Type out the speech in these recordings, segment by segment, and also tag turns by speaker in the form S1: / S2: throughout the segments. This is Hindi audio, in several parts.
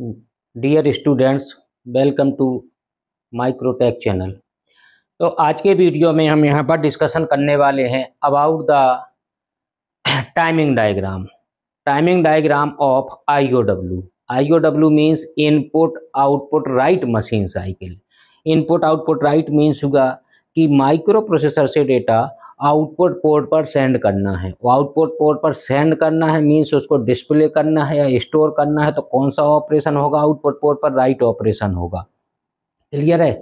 S1: dear students welcome to Microtech channel तो आज के वीडियो में हम यहाँ पर डिस्कशन करने वाले हैं about the timing diagram timing diagram of IOW IOW means input output write machine cycle input output write means होगा कि माइक्रो प्रोसेसर से डेटा आउटपुट पोर्ट पर सेंड करना है वो आउटपुट पोर्ट पर सेंड करना है मीन्स उसको डिस्प्ले करना है या स्टोर करना है तो कौन सा ऑपरेशन होगा आउटपुट पोर्ट पर राइट ऑपरेशन होगा क्लियर है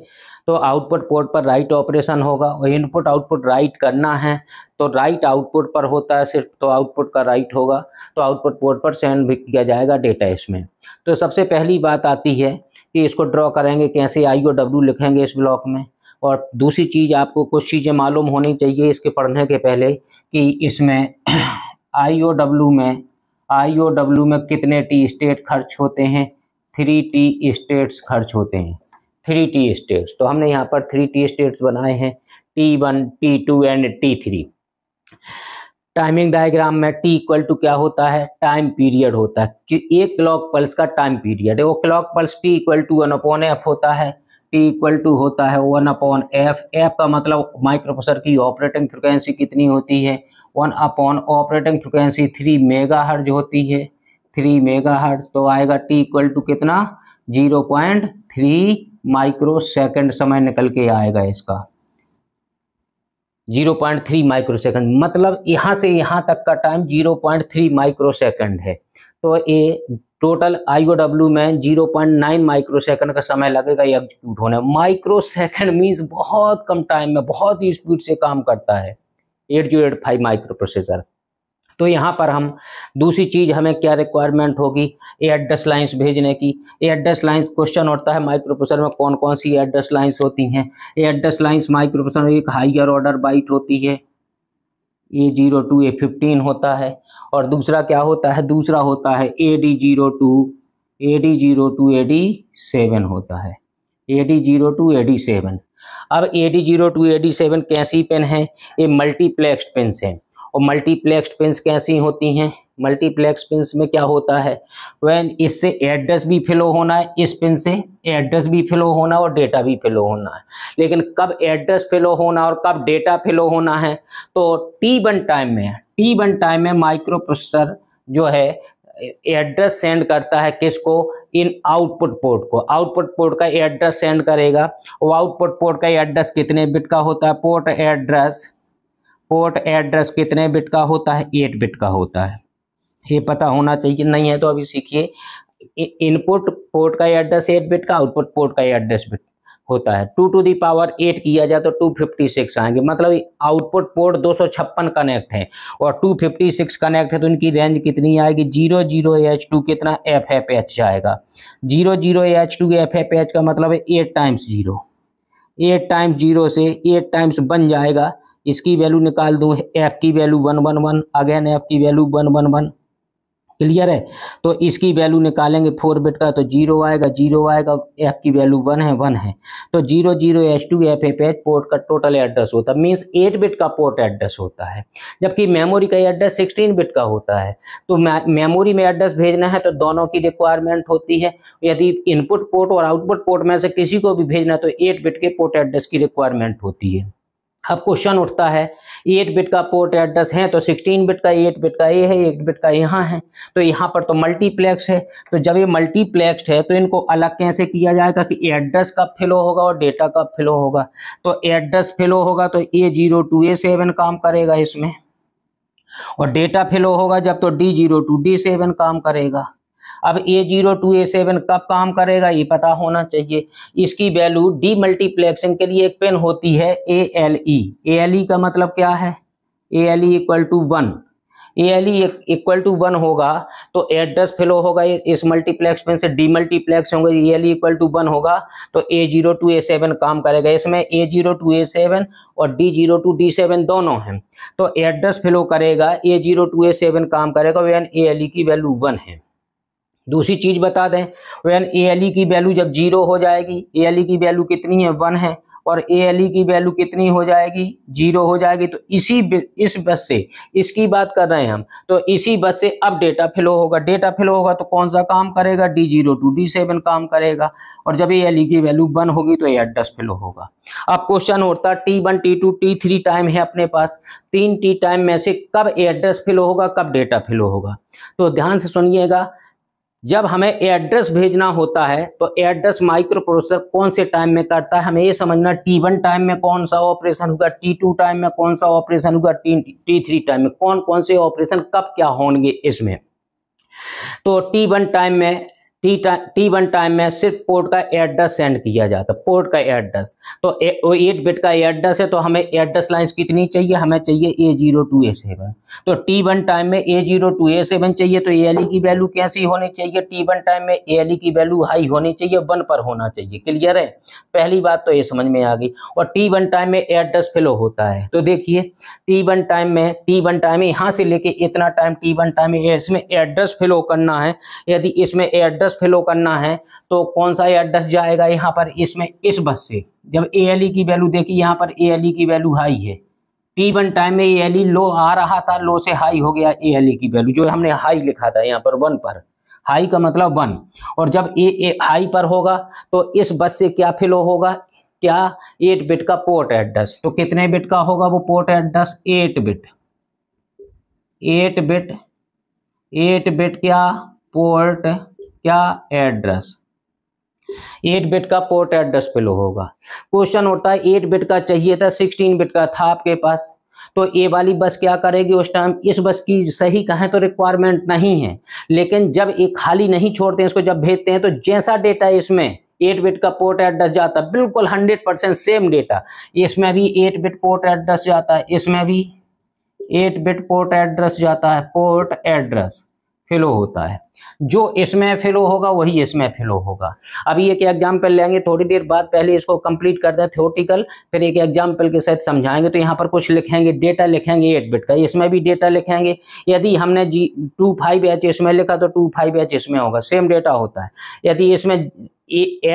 S1: तो आउटपुट पोर्ट पर राइट ऑपरेशन होगा और इनपुट आउटपुट राइट करना है तो राइट आउटपुट पर होता है सिर्फ तो आउटपुट का राइट होगा तो आउटपुट पोर्ट पर सेंड भी किया जाएगा डेटा इसमें तो सबसे पहली बात आती है कि इसको ड्रॉ करेंगे कैसे आई डब्ल्यू लिखेंगे इस ब्लॉक में और दूसरी चीज़ आपको कुछ चीज़ें मालूम होनी चाहिए इसके पढ़ने के पहले कि इसमें आई ओ डब्ल्यू में आई ओ डब्ल्यू में कितने टी स्टेट खर्च होते हैं थ्री टी स्टेट्स खर्च होते हैं थ्री टी स्टेट्स तो हमने यहाँ पर थ्री टी स्टेट्स बनाए हैं T one T two and T three timing diagram में टी इक्वल टू क्या होता है टाइम पीरियड होता है कि एक क्लॉक पल्स का टाइम पीरियड है वो clock pulse T equal to one upon F होता है टी इक्वल टू होता है वन अपॉन एफ एफ का मतलब माइक्रोप्रोसेसर की ऑपरेटिंग फ्रिक्वेंसी कितनी होती है one upon operating frequency three megahertz होती है थ्री मेगा हर्ज तो आएगा टी इक्वल टू कितना zero point three microsecond समय निकल के आएगा इसका zero point three microsecond मतलब यहाँ से यहाँ तक का time zero point three microsecond है तो ये टोटल आईओडब्ल्यू में 0.9 माइक्रो सेकंड का समय लगेगा ये एग्जीक्यूट होने माइक्रो सेकंड मीन्स बहुत कम टाइम में बहुत ही स्पीड से काम करता है eight zero eight five microprocessor तो यहाँ पर हम दूसरी चीज़ हमें क्या रिक्वायरमेंट होगी एड्रेस लाइंस भेजने की एड्रेस लाइंस क्वेश्चन होता है माइक्रो प्रोसेसर में कौन कौन सी एड्रेस लाइंस होती हैं एड्रेस लाइंस माइक्रो प्रोसेसर में एक हाइयर ऑर्डर बाइट होती है A zero to A fifteen होता है और दूसरा क्या होता है दूसरा होता है A D zero to A D zero to A D seven होता है A D zero to A D seven अब A D zero to A D seven कैसी पेन है ये मल्टीप्लेक्स पेन हैं और मल्टीप्लेक्स पेन्स कैसी होती हैं मल्टीप्लेक्स पेन्स में क्या होता है वैन इससे एड्रेस भी फिलो होना है इस पेन से एड्रेस भी फिलो होना और डेटा भी फिलो होना है लेकिन कब एड्रेस फिलो होना और कब डेटा फिलो होना है तो टी वन टाइम में टी वन टाइम में माइक्रो प्रोसेसर जो है एड्रेस सेंड करता है किसको इन आउटपुट पोर्ट को आउटपुट पोर्ट का एड्रेस सेंड करेगा वो आउटपुट पोर्ट का एड्रेस कितने बिट का होता है पोर्ट एड्रेस पोर्ट एड्रेस कितने बिट का होता है एट बिट का होता है ये पता होना चाहिए नहीं है तो अभी सीखिए इनपुट पोर्ट का एड्रेस एट बिट का आउटपुट पोर्ट का एड्रेस बिट होता है two to the power eight किया जाए तो टू फिफ्टी सिक्स आएंगे मतलब आउटपुट पोर्ट दो सौ छप्पन कनेक्ट है और टू फिफ्टी सिक्स कनेक्ट है तो इनकी रेंज कितनी आएगी जीरो जीरो एच टू कितना एफ एफ एच जाएगा zero zero H to F F H का मतलब है eight times zero eight times zero से एट टाइम्स बन जाएगा इसकी वैल्यू निकाल दूँ एफ की value one one one again F की value one one one clear है तो इसकी वैल्यू निकालेंगे फोर बिट का तो जीरो आएगा जीरो आएगा एफ की वैल्यू वन है वन है तो zero zero H to F F H port का टोटल एड्रेस होता है मीन्स एट बिट का पोर्ट एड्रेस होता है जबकि मेमोरी का एड्रेस सिक्सटीन बिट का होता है तो मेमोरी में एड्रेस भेजना है तो दोनों की रिक्वायरमेंट होती है यदि इनपुट पोर्ट और आउटपुट पोर्ट में से किसी को भी भेजना है तो एट बिट के पोर्ट एड्रेस की रिक्वायरमेंट होती है अब क्वेश्चन उठता है एट बिट का पोर्ट एड्रेस है तो सिक्सटीन बिट का एट बिट का ये है एट बिट का यहाँ है तो यहाँ पर तो मल्टीप्लेक्स है तो जब ये मल्टीप्लेक्स है तो इनको अलग कैसे किया जाएगा कि एड्रेस का फिलो होगा और डेटा का फिलो होगा तो एड्रेस फिलो होगा तो A zero to A seven काम करेगा इसमें और डेटा फिलो होगा जब तो D zero to D seven काम करेगा अब A zero to A seven कब काम करेगा ये पता होना चाहिए इसकी वैल्यू डी मल्टीप्लेक्सिंग के लिए एक पेन होती है A L E A L E का मतलब क्या है A L E equal to one A L E equal to one होगा तो एड्रेस फिलो होगा इस मल्टीप्लेक्स पेन से डी मल्टीप्लेक्स होंगे A L E equal to one होगा तो A zero to A seven काम करेगा इसमें A zero to A seven और D zero to D seven दोनों हैं तो एड्रेस फिलो करेगा A zero to A seven काम करेगा वैन ए एल ई की वैल्यू वन है दूसरी चीज़ बता दें वैन ए एल ई की वैल्यू जब जीरो हो जाएगी ए एल ई की वैल्यू कितनी है वन है और ए एल ई की वैल्यू कितनी हो जाएगी जीरो हो जाएगी तो इसी इस बस से इसकी बात कर रहे हैं हम तो इसी बस से अब डेटा फ्लो होगा डेटा फ्लो होगा तो कौन सा काम करेगा D zero to D seven काम करेगा और जब ए एल ई की वैल्यू वन होगी तो ए एड्रेस फ्लो होगा अब क्वेश्चन होता T one T two T three time है अपने पास तीन टी टाइम में से कब ए एड्रेस फ्लो होगा कब डेटा फ्लो होगा तो ध्यान से सुनिएगा जब हमें एड्रेस भेजना होता है तो एड्रेस माइक्रो प्रोसेसर कौन से टाइम में करता है हमें ये समझना टी वन टाइम में कौन सा ऑपरेशन होगा टी टू टाइम में कौन सा ऑपरेशन होगा टी टी थ्री टाइम में कौन कौन से ऑपरेशन कब क्या होंगे इसमें तो टी वन टाइम में टी टी वन टाइम में सिर्फ पोर्ट का एड्रेस सेंड किया जाता है पोर्ट का एड्रेस तो एट बिट का एड्रेस है तो हमें एड्रेस लाइंस कितनी चाहिए हमें चाहिए A zero to A seven तो टी वन टाइम में A zero to A seven चाहिए तो ए एल e की वैल्यू कैसी होनी चाहिए टी वन टाइम में ए एल e की वैल्यू हाई होनी चाहिए वन पर होना चाहिए क्लियर है पहली बात तो ये समझ में आ गई और टी वन टाइम में एड्रेस फिलो होता है तो देखिए टी वन टाइम में टी वन टाइम यहाँ से लेके इतना टाइम टी वन टाइम इसमें एड्रेस फिलो करना है यदि इसमें एड्रेस एड्रेस फिलो करना है तो कौन सा एड्रेस जाएगा यहाँ पर इसमें इस बस से जब ए एल ई की वैल्यू देखिए यहाँ पर ए एल ई की वैल्यू हाई है टी वन टाइम में ए एल ई लो आ रहा था लो से हाई हो गया ए एल ई की वैल्यू जो हमने हाई लिखा था यहाँ पर वन पर हाई का मतलब वन और जब ए, ए हाई पर होगा तो इस बस से क्या फिलो होगा क्या एट बिट का पोर्ट एड्रेस तो कितने बिट का होगा वो port address eight bit eight bit eight bit क्या पोर्ट क्या एड्रेस एट बिट का पोर्ट एड्रेस पे लो होगा क्वेश्चन होता है एट बिट का चाहिए था सिक्सटीन बिट का था आपके पास तो ये वाली बस क्या करेगी उस टाइम इस बस की सही कहें तो रिक्वायरमेंट नहीं है लेकिन जब ये खाली नहीं छोड़ते हैं इसको जब भेजते हैं तो जैसा डेटा इसमें एट बिट का पोर्ट एड्रेस जाता बिल्कुल हंड्रेड परसेंट सेम डेटा इसमें भी एट बिट पोर्ट एड्रेस जाता है इसमें भी एट बिट पोर्ट एड्रेस जाता है पोर्ट एड्रेस फेलो होता है जो इसमें फेलो होगा वही इसमें फेलो होगा अभी एक एग्जाम्पल लेंगे थोड़ी देर बाद पहले इसको कंप्लीट कर दें थ्योरेटिकल फिर एक एग्जाम्पल के साथ समझाएंगे तो यहाँ पर कुछ लिखेंगे डेटा लिखेंगे एट बिट का इसमें भी डेटा लिखेंगे यदि हमने जी टू फाइव एच इसमें लिखा तो टू फाइव एच इसमें होगा सेम डेटा होता है यदि इसमें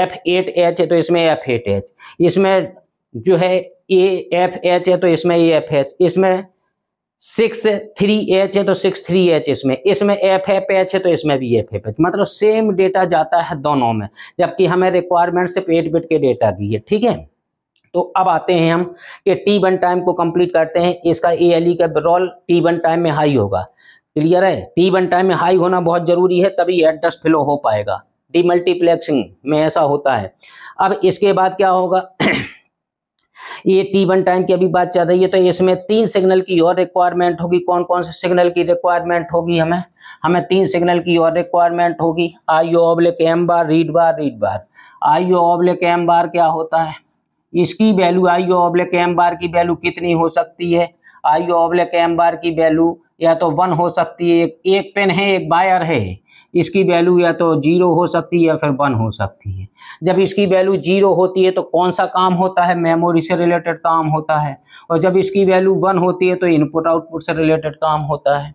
S1: एफ एट एच है तो इसमें एफ एट एच इसमें जो है ए एफ एच है तो इसमें ए एफ एच इसमें सिक्स थ्री एच है तो सिक्स थ्री एच इसमें इसमें एफ एफ एच है तो इसमें भी एफ एफ एच मतलब सेम डेटा जाता है दोनों में जबकि हमें रिक्वायरमेंट सिर्फ एट बिट के डेटा की है ठीक है तो अब आते हैं हम कि टी वन टाइम को कंप्लीट करते हैं इसका ए एल ई का रोल टी वन टाइम में हाई होगा क्लियर है टी वन टाइम में हाई होना बहुत जरूरी है तभी एड्रेस फ्लो हो पाएगा डी मल्टीप्लेक्सिंग में ऐसा होता है अब इसके बाद क्या होगा ये टी वन टाइम की अभी बात चल रही है तो इसमें तीन सिग्नल की और रिक्वायरमेंट होगी कौन कौन से सिग्नल की रिक्वायरमेंट होगी हमें हमें तीन सिग्नल की और रिक्वायरमेंट होगी आई ऑब्ले के M bar read bar read bar I O oblique M bar क्या होता है इसकी वैल्यू आई ओ के एम बार की वैल्यू कितनी हो सकती है आई ओबले के एम बार की वैल्यू या तो वन हो सकती है एक पेन है एक बायर है इसकी वैल्यू या तो जीरो हो सकती है या फिर वन हो सकती है जब इसकी वैल्यू जीरो होती है तो कौन सा काम होता है मेमोरी से रिलेटेड काम होता है और जब इसकी वैल्यू वन होती है तो इनपुट आउटपुट से रिलेटेड काम होता है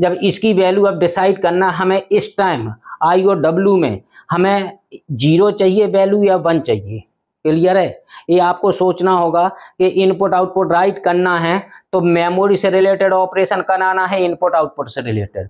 S1: जब इसकी वैल्यू अब डिसाइड करना हमें इस टाइम आई और डब्ल्यू में हमें जीरो चाहिए वैल्यू या वन चाहिए क्लियर है ये आपको सोचना होगा कि इनपुट आउटपुट राइट करना है तो मेमोरी से रिलेटेड ऑपरेशन कराना है इनपुट आउटपुट से रिलेटेड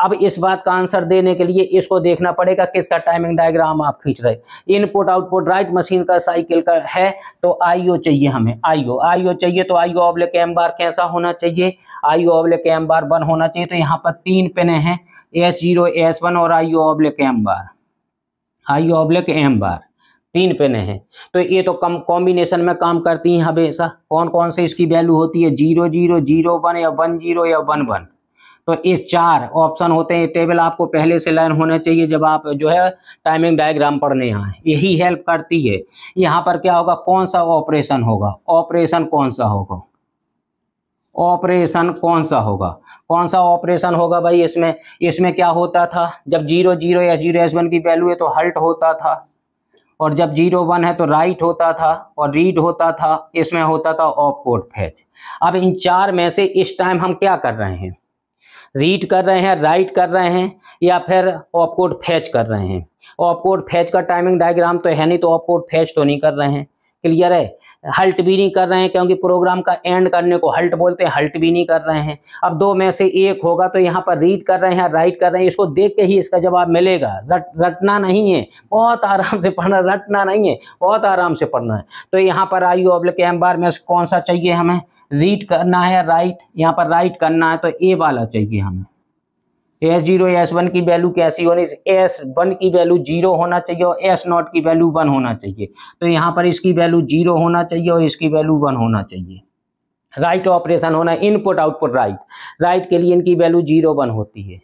S1: अब इस बात का आंसर देने के लिए इसको देखना पड़ेगा किसका टाइमिंग डायग्राम आप खींच रहे इनपुट आउटपुट राइट मशीन का साइकिल का है तो आईओ चाहिए हमें आईओ आईओ चाहिए तो आईओ के एम बार कैसा होना चाहिए आईओ के एम बार वन होना चाहिए तो यहाँ पर तीन पेने हैं एस जीरो एस वन और IO oblique M bar IO oblique M bar तीन पेन है तो ये तो कम कॉम्बिनेशन में काम करती हैं हमेशा कौन कौन से इसकी वैल्यू होती है जीरो जीरो जीरो वन या वन जीरो या वन वन तो ये चार ऑप्शन होते हैं टेबल आपको पहले से लर्न होना चाहिए जब आप जो है टाइमिंग डायग्राम पढ़ने आए यही हेल्प करती है यहाँ पर क्या होगा कौन सा ऑपरेशन होगा ऑपरेशन कौन सा होगा ऑपरेशन कौन सा होगा कौन सा ऑपरेशन होगा भाई इसमें इसमें क्या होता था जब जीरो जीरो या जीरो एस वन की वैल्यू है तो हल्ट होता था और जब जीरो वन है तो राइट होता था और रीड होता था इसमें होता था ऑफ कोड फैच अब इन चार में से इस टाइम हम क्या कर रहे हैं रीड कर रहे हैं राइट कर रहे हैं या फिर ऑफ कोड फैच कर रहे हैं ऑफ कोड फैच का टाइमिंग डायग्राम तो है नहीं तो ऑफ कोड फैच तो नहीं कर रहे हैं क्लियर है हल्ट भी नहीं कर रहे हैं क्योंकि प्रोग्राम का एंड करने को हल्ट बोलते हैं हल्ट भी नहीं कर रहे हैं अब दो में से एक होगा तो यहाँ पर रीड कर रहे हैं राइट कर रहे हैं इसको देख के ही इसका जवाब मिलेगा रट रटना नहीं है बहुत आराम से पढ़ना रटना नहीं है बहुत आराम से पढ़ना है तो यहाँ पर आई अब एम बार में कौन सा चाहिए हमें रीड करना है राइट यहाँ पर राइट करना है तो ए वाला चाहिए हमें एस जीरो एस वन की वैल्यू कैसी होनी एस वन की वैल्यू जीरो होना चाहिए और एस नॉट की वैल्यू वन होना चाहिए तो यहाँ पर इसकी वैल्यू जीरो होना चाहिए और इसकी वैल्यू वन होना चाहिए राइट ऑपरेशन होना इनपुट आउटपुट राइट राइट के लिए इनकी वैल्यू जीरो वन होती है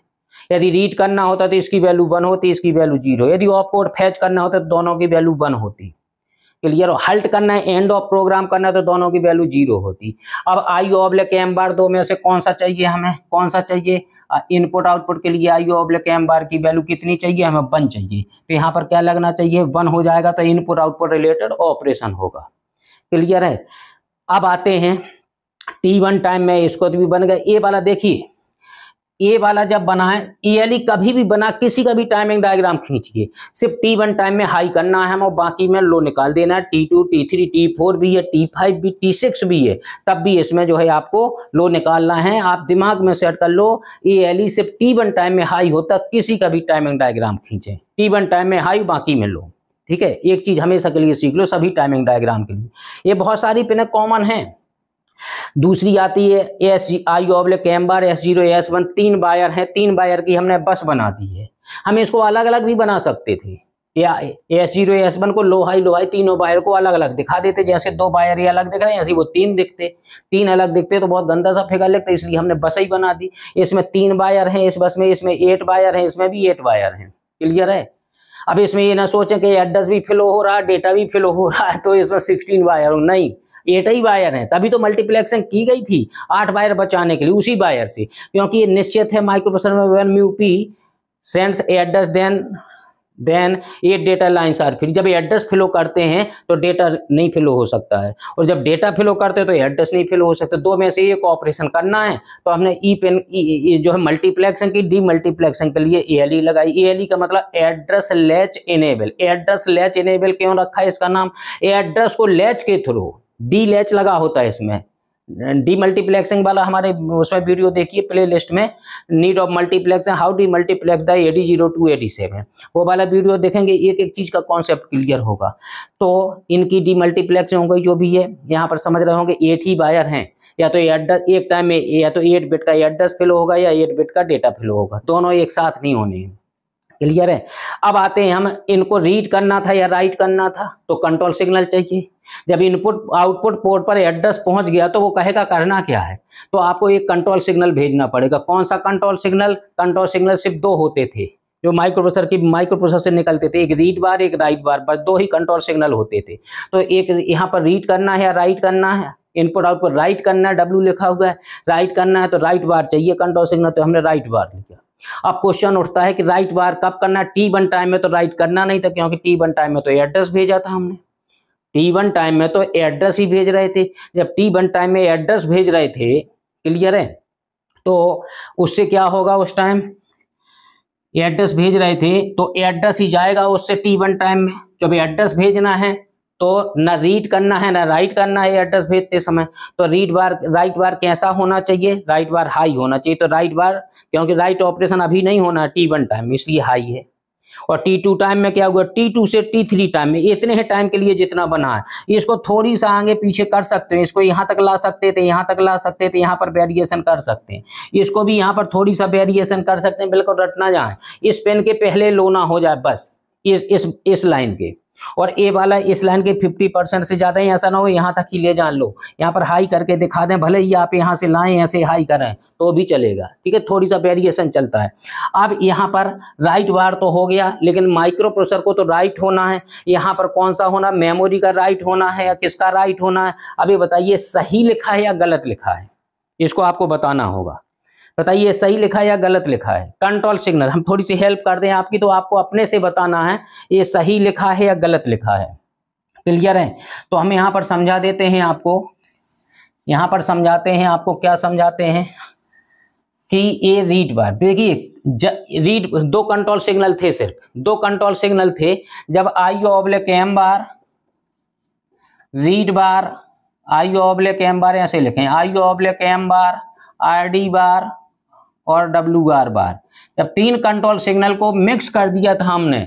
S1: यदि रीड करना होता तो इसकी वैल्यू वन होती है इसकी वैल्यू जीरो यदि ऑफ फैच करना होता तो दोनों की वैल्यू वन होती क्लियर हो हल्ट करना है एंड ऑफ प्रोग्राम करना है तो दोनों की वैल्यू जीरो होती अब आई ऑब्लिक एम बार दो में से कौन सा चाहिए हमें कौन सा चाहिए इनपुट आउटपुट के लिए आईओ ओब्लिक एम बार की वैल्यू कितनी चाहिए हमें वन चाहिए तो यहाँ पर क्या लगना चाहिए वन हो जाएगा तो इनपुट आउटपुट रिलेटेड ऑपरेशन होगा क्लियर है अब आते हैं टी वन टाइम में इसको तो भी बन गए ये वाला देखिए ये वाला जब बना है ईयरली e e कभी भी बना किसी का भी टाइमिंग डायग्राम खींचिए सिर्फ टी वन टाइम में हाई करना है और बाकी में लो निकाल देना है T two T three T four भी है टी फाइव भी टी सिक्स भी है तब भी इसमें जो है आपको लो निकालना है आप दिमाग में सेट कर लो ईयरली e सिर्फ टी वन टाइम में हाई होता किसी का भी टाइमिंग डायग्राम खींचे टी वन टाइम में हाई बाकी में लो ठीक है एक चीज हमेशा के लिए सीख लो सभी टाइमिंग डायग्राम के लिए ये बहुत सारी पिनक कॉमन है दूसरी आती है एस आई ऑब्लिक कैम्बर bar S zero S one तीन बायर हैं तीन बायर की हमने बस बना दी है हम इसको अलग अलग भी बना सकते थे या एस जीरो एस वन को लोहाई लोहाई तीनों बायर को अलग अलग दिखा देते जैसे दो बायर ये अलग दिख रहे हैं ऐसे वो तीन दिखते तीन अलग दिखते तो बहुत गंदा सा फिगर लगता इसलिए हमने बस ही बना दी इसमें तीन बायर हैं इस बस में इसमें एट बायर हैं इसमें भी एट बायर हैं क्लियर है अब इसमें ये ना सोचें कि एड्रेस भी फिलो हो रहा है डेटा भी फिलो हो रहा है तो इसमें सिक्सटीन वायर हो नहीं एट ही वायर है तभी तो मल्टीप्लेक्सिंग की गई थी आठ वायर बचाने के लिए उसी वायर से क्योंकि ये निश्चित है माइक्रोप्रोसेसर में one mu sense address then then ये डेटा लाइन्स आर फिर जब एड्रेस फिलो करते हैं तो डेटा नहीं फिलो हो सकता है और जब डेटा फिलो करते हैं तो एड्रेस नहीं फिलो हो सकता दो में से एक ऑपरेशन करना है तो हमने E e pen e, e, जो है मल्टीप्लेक्सिंग की डी मल्टीप्लेक्सिंग के लिए ए लगाई ए का मतलब address latch enable address latch enable क्यों रखा है इसका नाम एड्रेस को लैच के थ्रू डी लैच लगा होता है इसमें डी मल्टीप्लेक्सिंग वाला हमारे उसमें वीडियो देखिए प्ले लिस्ट में need of multiplex how demultiplex the A D zero to A D seven वो वाला वीडियो देखेंगे एक एक चीज़ का कॉन्सेप्ट क्लियर होगा तो इनकी डी मल्टीप्लेक्स होंगे जो भी है यहाँ पर समझ रहे होंगे एट ही बायर हैं या तो एड्रेस एक टाइम में या तो एट बिट का एड्रेस फिलो होगा या एट बिट का डेटा फिलो होगा दोनों एक साथ नहीं होने हैं क्लियर है अब आते हैं हम इनको रीड करना था या राइट करना था तो कंट्रोल सिग्नल चाहिए जब इनपुट आउटपुट पोर्ट पर एड्रेस पहुंच गया तो वो कहेगा करना क्या है तो आपको एक कंट्रोल सिग्नल भेजना पड़ेगा कौन सा कंट्रोल सिग्नल कंट्रोल सिग्नल सिर्फ दो होते थे जो माइक्रोप्रोसेसर की माइक्रोप्रोसेसर से निकलते थे एक रीड बार एक राइट बार बस दो ही कंट्रोल सिग्नल होते थे तो एक यहाँ पर रीड करना है या राइट करना है इनपुट आउटपुट राइट करना है डब्ल्यू लिखा हुआ है राइट करना है तो राइट बार चाहिए कंट्रोल सिग्नल तो हमने राइट बार लिखा अब क्वेश्चन उठता है कि राइट बार कब करना है टी वन टाइम में तो राइट करना नहीं था क्योंकि टी वन टाइम में तो एड्रेस भेजा था हमने टी वन टाइम में तो एड्रेस ही भेज रहे थे जब टी वन टाइम में एड्रेस भेज रहे थे क्लियर है तो उससे क्या होगा उस टाइम एड्रेस भेज रहे थे तो एड्रेस ही जाएगा उससे टी वन टाइम में जब एड्रेस भेजना है तो ना रीड करना है ना राइट करना है एड्रेस भेजते समय तो रीड बार राइट बार कैसा होना चाहिए राइट बार हाई होना चाहिए तो राइट बार क्योंकि राइट ऑपरेशन अभी नहीं होना टी वन टाइम इसलिए हाई है और टी टू टाइम में क्या हुआ टी टू से टी थ्री टाइम में इतने ही टाइम के लिए जितना बना है इसको थोड़ी सा आगे पीछे कर सकते हैं इसको यहाँ तक ला सकते थे तो यहाँ तक ला सकते थे तो यहाँ पर वेरिएशन कर सकते हैं इसको भी यहाँ पर थोड़ी सा वेरिएशन कर सकते हैं बिल्कुल रटना जाए इस पेन के पहले लोना हो जाए बस इस इस इस लाइन के और ए वाला इस लाइन के 50 परसेंट से ज़्यादा ही ऐसा ना हो यहाँ तक ही ले जान लो यहाँ पर हाई करके दिखा दें भले ही आप यहाँ से लाएं ऐसे हाई करें तो भी चलेगा ठीक है थोड़ी सा वेरिएशन चलता है अब यहाँ पर राइट बार तो हो गया लेकिन माइक्रो प्रोसेसर को तो राइट होना है यहाँ पर कौन सा होना मेमोरी का राइट होना है या किसका राइट होना है अभी बताइए सही लिखा है या गलत लिखा है इसको आपको बताना होगा बताइए सही लिखा या गलत लिखा है कंट्रोल सिग्नल हम थोड़ी सी हेल्प कर दें आपकी तो आपको अपने से बताना है ये सही लिखा है या गलत लिखा है क्लियर है तो हम यहाँ पर समझा देते हैं आपको यहाँ पर समझाते हैं आपको क्या समझाते हैं कि ये रीड बार देखिए रीड दो कंट्रोल सिग्नल थे सिर्फ दो कंट्रोल सिग्नल थे जब I oblique M bar read bar I के एम बार ऐसे लिखें आई के M bar R D bar और डब्ल्यू आर बार जब तीन कंट्रोल सिग्नल को मिक्स कर दिया था हमने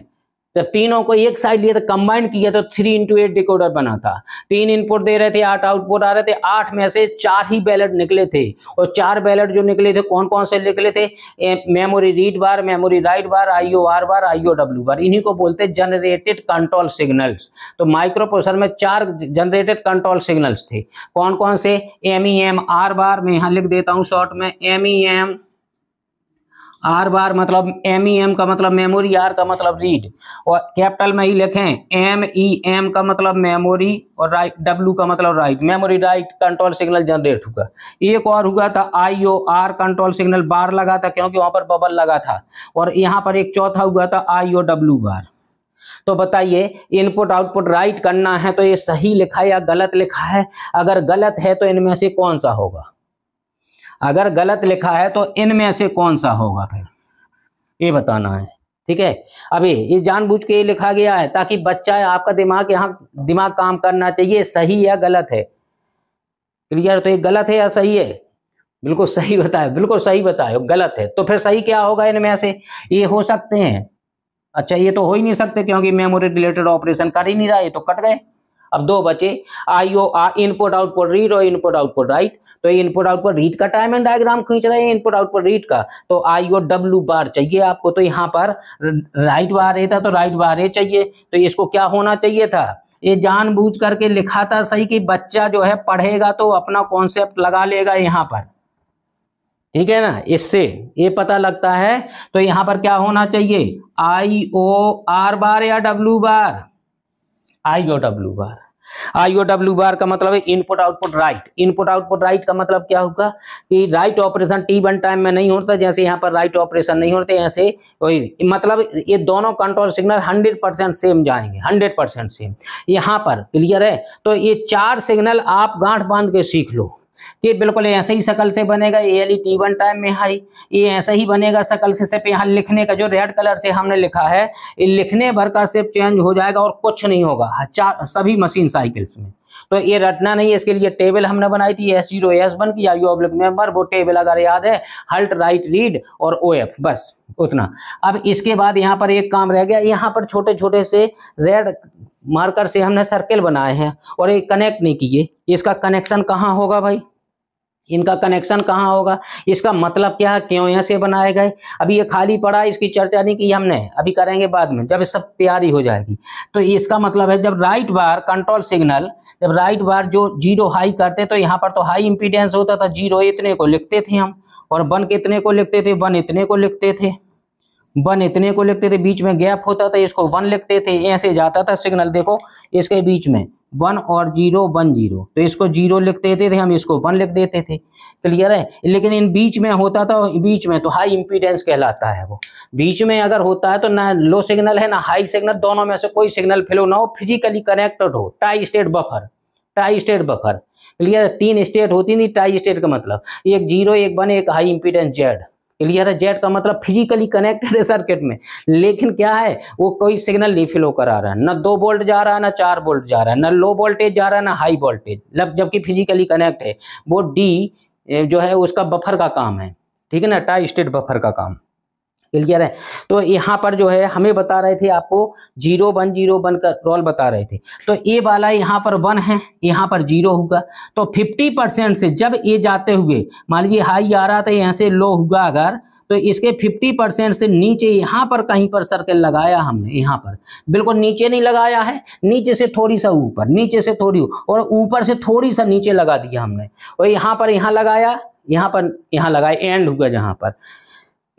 S1: जब तीनों को एक साइड लिया तो कंबाइन किया तो थ्री इंटू एट डिकोडर बना था तीन इनपुट दे रहे थे आठ आउटपुट आ रहे थे आठ में से चार ही बैलेट निकले थे और चार बैलेट जो निकले थे कौन कौन से निकले थे memory read bar memory write bar IO R bar IO W bar इन्हीं को बोलते जनरेटेड कंट्रोल सिग्नल्स तो माइक्रोप्रोसर में चार जनरेटेड कंट्रोल सिग्नल्स थे कौन कौन से M E M R bar मैं यहाँ लिख देता हूँ शॉर्ट में M E M R bar मतलब एम ई एम का मतलब मेमोरी आर का मतलब रीड और कैपिटल में ही लिखें एम ई एम का मतलब मेमोरी और राइट डब्ल्यू का मतलब write memory write control signal generate हुआ एक और हुआ था I O R control signal bar लगा था क्योंकि वहां पर बबल लगा था और यहाँ पर एक चौथा हुआ था आई ओ डब्ल्यू बार तो बताइए इनपुट आउटपुट राइट करना है तो ये सही लिखा है या गलत लिखा है अगर गलत है तो इनमें से कौन सा होगा अगर गलत लिखा है तो इनमें से कौन सा होगा फिर ये बताना है ठीक है अभी ये जानबूझ के ये लिखा गया है ताकि बच्चा आपका दिमाग यहाँ दिमाग काम करना चाहिए सही या गलत है क्लियर तो ये गलत है या सही है बिल्कुल सही बताए बिल्कुल सही बताए गलत है तो फिर सही क्या होगा इनमें से ये हो सकते हैं अच्छा ये तो हो ही नहीं सकते क्योंकि मेमोरी रिलेटेड ऑपरेशन कर ही नहीं रहा ये तो कट गए अब दो बचे आईओ इनपुट आउटपुट रीड और इनपुट आउटपुट राइट तो इनपुट आउटपुट रीड का टाइम एंड डायग्राम खींच रहे हैं इनपुट आउटपुट रीड का तो आईओ डब्ल्यू बार चाहिए आपको तो यहाँ पर राइट बार है था तो राइट बार है चाहिए तो इसको क्या होना चाहिए था ये जानबूझ करके लिखा था सही कि बच्चा जो है पढ़ेगा तो अपना कॉन्सेप्ट लगा लेगा यहाँ पर ठीक है ना इससे ये पता लगता है तो यहाँ पर क्या होना चाहिए आई ओ आर बार या W bar IO W bar IO W bar का मतलब है input output write input output write का मतलब क्या होगा कि write operation T one time में नहीं होता जैसे यहाँ पर राइट ऑपरेशन नहीं होते ऐसे मतलब ये दोनों control signal hundred percent same जाएंगे हंड्रेड परसेंट सेम यहाँ पर क्लियर है तो ये चार सिग्नल आप गांठ बांध के सीख लो कि बिल्कुल ऐसे ही शकल से बनेगा A L E T one time में हाई ये ऐसे ही बनेगा शकल से सिर्फ यहाँ लिखने का जो रेड कलर से हमने लिखा है ये लिखने भर का सिर्फ चेंज हो जाएगा और कुछ नहीं होगा चार सभी मशीन साइकिल्स में तो ये रटना नहीं है इसके लिए टेबल हमने बनाई थी एस जीरो एस वन की आई ऑब्लिक मेंबर वो टेबल अगर याद है हल्ट राइट रीड और ओ एफ बस उतना अब इसके बाद यहाँ पर एक काम रह गया यहाँ पर छोटे छोटे से रेड मार्कर से हमने सर्किल बनाए हैं और ये कनेक्ट नहीं किए इसका कनेक्शन कहाँ होगा भाई इनका कनेक्शन कहाँ होगा इसका मतलब क्या है क्यों यहाँ से बनाए गए अभी ये खाली पड़ा है इसकी चर्चा नहीं की हमने अभी करेंगे बाद में जब सब तैयारी हो जाएगी तो इसका मतलब है जब राइट बार कंट्रोल सिग्नल जब राइट बार जो जीरो हाई करते तो यहाँ पर तो हाई इम्पीडेंस होता था जीरो इतने को लिखते थे हम और वन कितने को लिखते थे वन इतने को लिखते थे वन इतने को लिखते थे बीच में गैप होता था इसको वन लिखते थे ऐसे जाता था सिग्नल देखो इसके बीच में वन और जीरो वन जीरो तो इसको जीरो लिख देते थे हम इसको वन लिख देते थे क्लियर है लेकिन इन बीच में होता था बीच में तो हाई इम्पीडेंस कहलाता है वो बीच में अगर होता है तो ना लो सिग्नल है ना हाई सिग्नल दोनों में से कोई सिग्नल फेलो ना हो फिजिकली कनेक्टेड हो tri state buffer tri state buffer clear है तीन स्टेट होती नहीं टाई स्टेट का मतलब एक जीरो एक वन एक हाई इम्पीडेंस जेड क्लियर है जेड का मतलब फिजिकली कनेक्टेड है सर्किट में लेकिन क्या है वो कोई सिग्नल नहीं फ्लो करा रहा है ना दो वोल्ट जा रहा है ना चार वोल्ट जा रहा है ना लो वोल्टेज जा रहा है ना हाई वोल्टेज जबकि फिजिकली कनेक्ट है वो डी जो है उसका बफर का काम है ठीक है ना टाई स्टेट बफर का काम क्लियर है तो यहाँ पर जो है हमें बता रहे थे आपको जीरो वन जीरो वन का रोल बता रहे थे तो ये वाला यहाँ पर वन है यहाँ पर जीरो होगा तो फिफ्टी परसेंट से जब ये जाते हुए मान लीजिए हाई आ रहा था यहाँ से लो होगा अगर तो इसके फिफ्टी परसेंट से नीचे यहाँ पर कहीं पर सर्कल लगाया हमने यहाँ पर बिल्कुल नीचे नहीं लगाया है नीचे से थोड़ी सा ऊपर नीचे से थोड़ी और ऊपर से थोड़ी सा नीचे लगा दिया हमने और यहाँ पर यहाँ लगाया यहाँ पर यहाँ लगाया एंड हुआ जहाँ पर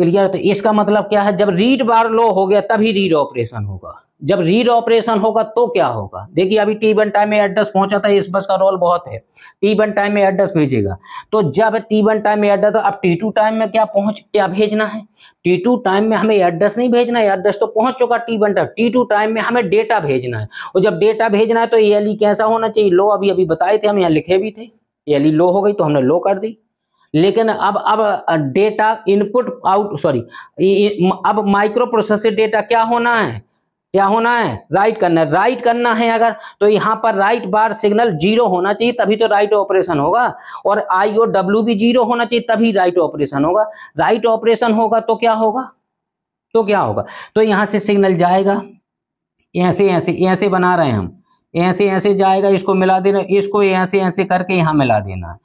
S1: क्लियर तो इसका मतलब क्या है जब रीड बार लो हो गया तभी रीड ऑपरेशन होगा जब रीड ऑपरेशन होगा तो क्या होगा देखिए अभी टी वन टाइम में एड्रेस पहुंचा था इस बस का रोल बहुत है टी वन टाइम में एड्रेस भेजेगा तो जब टी वन टाइम में एड्रेस तो अब टी टू टाइम में क्या पहुंच क्या भेजना है टी टू टाइम में हमें एड्रेस नहीं भेजना है एड्रेस तो पहुंच चुका T one time T two time में हमें डेटा भेजना है और जब डेटा भेजना है तो एल e कैसा होना चाहिए लो अभी अभी बताए थे हम यहाँ लिखे भी थे एल लो e हो गई तो हमने लो कर दी लेकिन अब अब डेटा इनपुट आउट सॉरी अब माइक्रो प्रोसेसर डेटा क्या होना है क्या होना है राइट करना है राइट करना है अगर तो यहाँ पर राइट बार सिग्नल जीरो होना चाहिए तभी तो राइट ऑपरेशन होगा और आई ओ डब्ल्यू भी जीरो होना चाहिए तभी राइट ऑपरेशन होगा राइट ऑपरेशन होगा तो क्या होगा तो क्या होगा तो यहाँ से सिग्नल जाएगा यहाँ से यहाँ से यहाँ से बना रहे हैं हम ऐसे ऐसे जाएगा इसको मिला देना इसको ऐसे ऐसे करके यहाँ मिला देना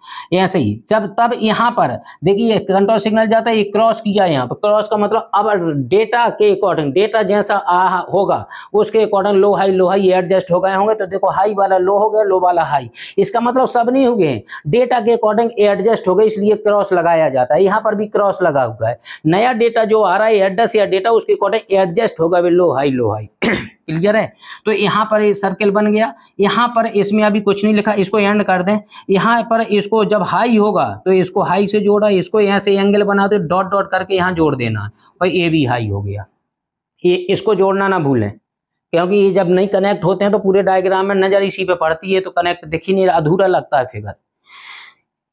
S1: ऐसे ही जब तब यहाँ पर देखिए कंट्रोल सिग्नल जाता है ये क्रॉस किया यहाँ पर क्रॉस का मतलब अब डेटा के अकॉर्डिंग डेटा जैसा आ होगा उसके according low high low high adjust हो गए होंगे तो देखो हाई वाला लो हो गया लो वाला हाई इसका मतलब सब नहीं हुए हैं डेटा के अकॉर्डिंग एडजस्ट हो गए इसलिए क्रॉस लगाया जाता है यहाँ पर भी क्रॉस लगा हुआ है नया डेटा जो आ रहा है एड्रेस या डेटा उसके अकॉर्डिंग एडजस्ट होगा low high low high clear है तो यहाँ पर ये सर्किल बन गया यहाँ पर इसमें अभी कुछ नहीं लिखा इसको एंड कर दें यहाँ पर इसको जब हाई होगा तो इसको हाई से जोड़ा इसको यहाँ से एंगल बना दो डॉट डॉट करके यहाँ जोड़ देना और ए भी हाई हो गया ये इसको जोड़ना ना भूलें क्योंकि ये जब नहीं कनेक्ट होते हैं तो पूरे डायग्राम में नज़र इसी पे पड़ती है तो कनेक्ट दिख ही नहीं अधूरा लगता है फिगर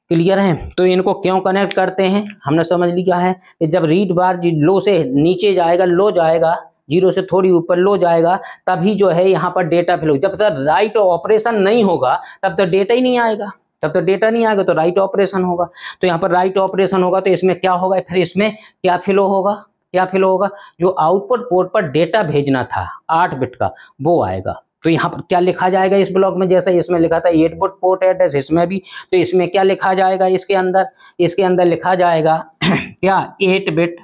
S1: क्लियर है तो इनको क्यों कनेक्ट करते हैं हमने समझ लिया है कि जब रीड बार लो से नीचे जाएगा लो जाएगा जीरो से थोड़ी ऊपर लो जाएगा तभी जो है यहाँ पर डेटा होगा जब तक राइट ऑपरेशन नहीं होगा तब तक डेटा ही नहीं आएगा तब तो डेटा नहीं आएगा तो राइट ऑपरेशन होगा तो यहाँ पर राइट ऑपरेशन होगा तो इसमें क्या होगा फिर इसमें क्या फिलो होगा क्या फिलो होगा जो आउटपुट पोर्ट पर डेटा भेजना था आठ बिट का वो आएगा तो यहाँ पर क्या लिखा जाएगा इस ब्लॉक में जैसा इसमें लिखा था एट बुट पोर्ट एड्रेस इसमें भी तो इसमें क्या लिखा जाएगा इसके अंदर इसके अंदर लिखा जाएगा क्या एट बिट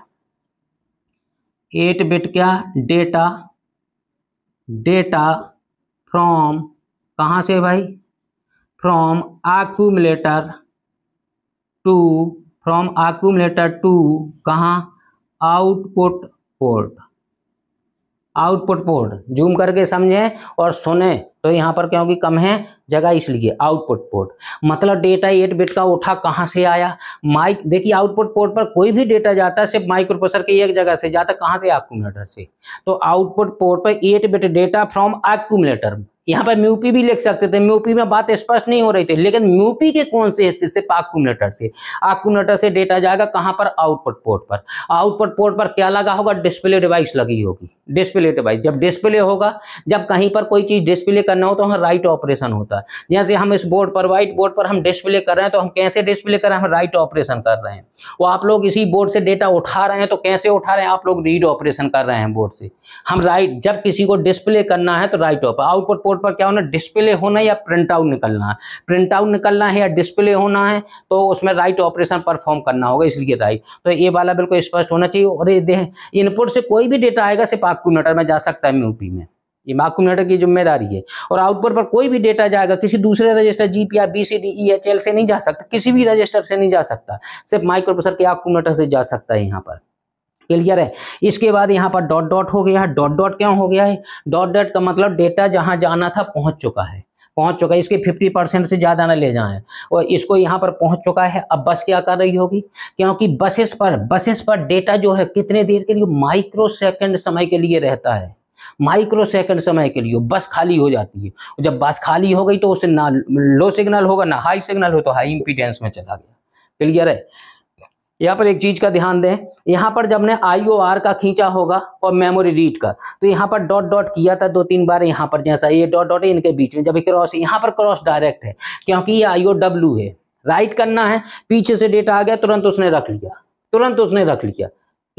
S1: एट बिट क्या डेटा डेटा फ्रॉम कहाँ से भाई from accumulator to from accumulator to कहाँ output port output port zoom करके समझें और सुने तो यहाँ पर क्योंकि कम है जगह इसलिए आउटपुट पोर्ट मतलब डेटा एट बिट का उठा कहाँ से आया माइक देखिए आउटपुट पोर्ट पर कोई भी डेटा जाता है सिर्फ माइक्रोप्रोसेसर के एक जगह से जाता कहाँ से एक्यूमुलेटर से तो आउटपुट पोर्ट पर eight bit data from accumulator यहाँ पर म्यूपी भी लिख सकते थे म्यूपी में बात स्पष्ट नहीं हो रही थी लेकिन म्यूपी के कौन से हिस्से से आकुमलेटर से आकुमलेटर से डेटा जाएगा कहाँ पर आउटपुट पोर्ट पर आउटपुट पोर्ट पर क्या लगा होगा डिस्प्ले डिवाइस लगी होगी डिस्प्ले डिवाइस जब डिस्प्ले होगा जब कहीं पर कोई चीज़ डिस्प्ले कर करना हो तो हम राइट ऑपरेशन होता है जैसे हम इस बोर्ड पर व्हाइट बोर्ड पर हम डिस्प्ले कर रहे हैं तो हम कैसे डिस्प्ले कर रहे हैं हम राइट ऑपरेशन कर रहे हैं वो आप लोग इसी बोर्ड से डेटा उठा रहे हैं तो कैसे उठा रहे हैं आप लोग रीड ऑपरेशन कर रहे हैं बोर्ड से हम राइट जब किसी को डिस्प्ले करना है तो राइट ऑपर आउटपुट पोर्ट पर क्या होना डिस्प्ले होना या प्रिंट आउट निकलना है प्रिंट आउट निकलना है या डिस्प्ले होना है तो उसमें राइट ऑपरेशन परफॉर्म करना होगा इसलिए राइट तो ये वाला बिल्कुल स्पष्ट होना चाहिए और इनपुट से कोई भी डेटा आएगा सिर्फ आपको मीटर में जा सकता है यूपी में ये माकुमनाटर की जिम्मेदारी है और आउटपुट पर कोई भी डेटा जाएगा किसी दूसरे register G P R B C D E H L से नहीं जा सकता किसी भी रजिस्टर से नहीं जा सकता सिर्फ माइक्रोप्रोसेसर के आकुमनाटर से जा सकता है यहाँ पर क्लियर है इसके बाद यहाँ पर डॉट डॉट हो गया है डॉट डॉट क्यों हो गया है डॉट डॉट का मतलब डेटा जहाँ जाना था पहुँच चुका है पहुंच चुका है इसके 50 परसेंट से ज़्यादा ना ले जाए और इसको यहाँ पर पहुंच चुका है अब बस क्या कर रही होगी क्योंकि बसेस पर बसेस पर डेटा जो है कितने देर के लिए माइक्रो सेकेंड समय के लिए रहता है माइक्रो सेकंड समय के लिए बस खाली हो जाती है जब बस खाली हो गई तो उसे ना लो सिग्नल होगा ना हाई सिग्नल हो तो हाई इंपीडेंस में चला गया क्लियर है यहाँ पर एक चीज का ध्यान दें यहाँ पर जब ने आई आर का खींचा होगा और मेमोरी रीड का तो यहाँ पर डॉट डॉट किया था दो तीन बार यहाँ पर जैसा ये डॉट डॉट इनके बीच में जब क्रॉस यहाँ पर क्रॉस डायरेक्ट है क्योंकि ये आईओ डब्ल्यू है राइट करना है पीछे से डेटा आ गया तुरंत उसने रख लिया तुरंत उसने रख लिया